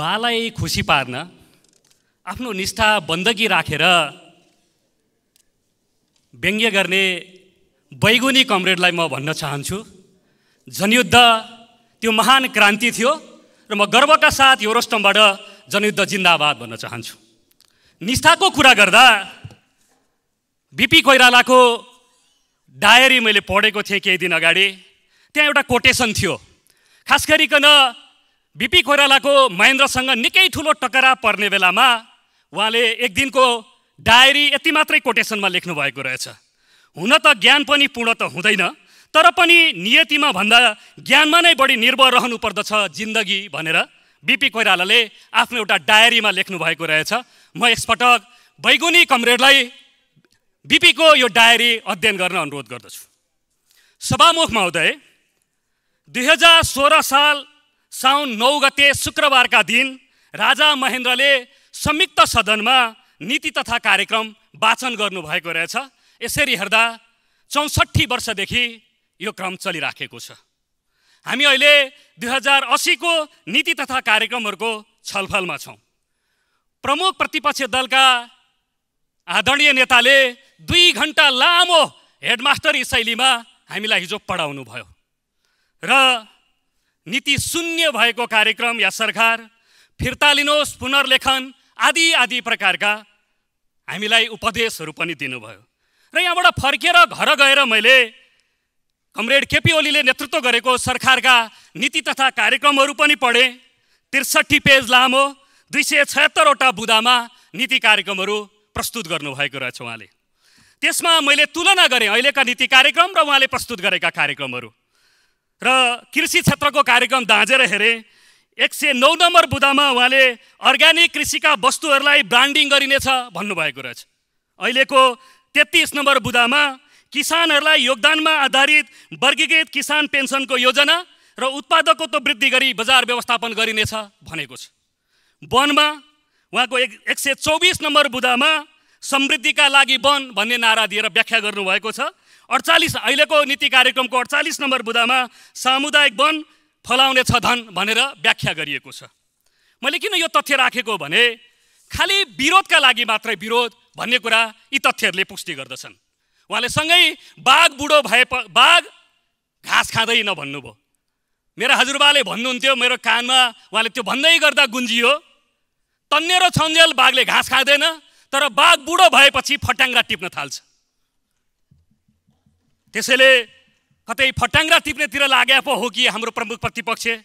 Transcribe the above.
बालाई खुसी पार्न आफ्नो निष्ठा बन्दकी राखेर व्यङ्ग्य गर्ने बैगुनी कमरेडलाई म भन्न चाहन्छु जनयुद्ध त्यो महान क्रान्ति थियो र म गर्वका साथ यो रोस्टमबाट जनयुद्ध जिन्दाबाद भन्न चाहन्छु निष्ठाको कुरा गर्दा बिपी कोइरालाको डायरी मैले पढेको थिएँ केही दिन अगाडि त्यहाँ एउटा कोटेसन थियो खास गरिकन बिपी कोइरालाको महेन्द्रसँग निकै ठुलो टकरा पर्ने बेलामा उहाँले एक दिनको डायरी यति मात्रै कोटेसनमा लेख्नु भएको रहेछ हुन त ज्ञान पनि पूर्ण त हुँदैन तर पनि नियतिमा भन्दा ज्ञानमा नै बढी निर्भर रहनु पर्दछ जिन्दगी भनेर बिपी कोइरालाले आफ्नो एउटा डायरीमा लेख्नु भएको रहेछ म यसपटक बैगुनी कमरेडलाई बिपीको यो डायरी अध्ययन गर्न अनुरोध गर्दछु सभामुख महोदय दुई हजार सोह्र साल साउन नौ गते शुक्रबारका दिन राजा महेन्द्रले संयुक्त सदनमा नीति तथा कार्यक्रम वाचन गर्नुभएको रहेछ यसरी हेर्दा चौसठी वर्षदेखि यो क्रम चलिराखेको छ हामी अहिले दुई हजार असीको नीति तथा कार्यक्रमहरूको छलफलमा छौँ प्रमुख प्रतिपक्ष दलका आदरणीय नेताले दुई घन्टा लामो हेडमास्टर शैलीमा हामीलाई हिजो पढाउनु भयो र नीति शून्य भएको कार्यक्रम या सरकार फिर्ता लिनुहोस् पुनर्लेखन आदि आदि प्रकारका हामीलाई उपदेशहरू पनि दिनुभयो र यहाँबाट फर्केर घर गएर मैले कमरेड केपी ओलीले नेतृत्व गरेको सरकारका नीति तथा कार्यक्रमहरू पनि पढेँ त्रिसठी पेज लामो दुई सय छत्तरवटा बुदामा नीति कार्यक्रमहरू प्रस्तुत गर्नुभएको रहेछ उहाँले त्यसमा मैले तुलना गरेँ अहिलेका नीति कार्यक्रम र उहाँले प्रस्तुत गरेका कार्यक्रमहरू र कृषि क्षेत्रको कार्यक्रम दाँजेर हेरेँ एक सय नौ नम्बर बुदामा उहाँले अर्ग्यानिक कृषिका वस्तुहरूलाई ब्रान्डिङ गरिनेछ भन्नुभएको रहेछ अहिलेको तेत्तिस नम्बर बुदामा किसानहरूलाई योगदानमा आधारित वर्गीकृत किसान पेन्सनको योजना र उत्पादकत्व वृद्धि गरी बजार व्यवस्थापन गरिनेछ भनेको छ वनमा उहाँको एक एक सय चौबिस नम्बर बुदामा समृद्धिका लागि वन भन्ने नारा दिएर व्याख्या गर्नुभएको छ अडचालिस अहिलेको नीति कार्यक्रमको अडचालिस नम्बर बुदामा सामुदायिक वन फलाउने छ धन भनेर व्याख्या गरिएको छ मैले किन यो तथ्य राखेको भने खालि विरोधका लागि मात्रै विरोध भन्ने कुरा यी तथ्यहरूले पुष्टि गर्दछन् उहाँले सँगै बाघ बुढो भए बाघ घाँस खाँदै नभन्नुभयो मेरा हजुरबाले भन्नुहुन्थ्यो मेरो कानमा उहाँले त्यो भन्दै गर्दा गुन्जियो तन्नेरो छन्जेल बाघले घाँस खाँदैन तर बाघ बुढो भएपछि फट्याङ्ग्रा टिप्न थाल्छ त्यसैले कतै फट्याङ्ग्रा टिप्नेतिर लागे पो हो कि हाम्रो प्रमुख प्रतिपक्ष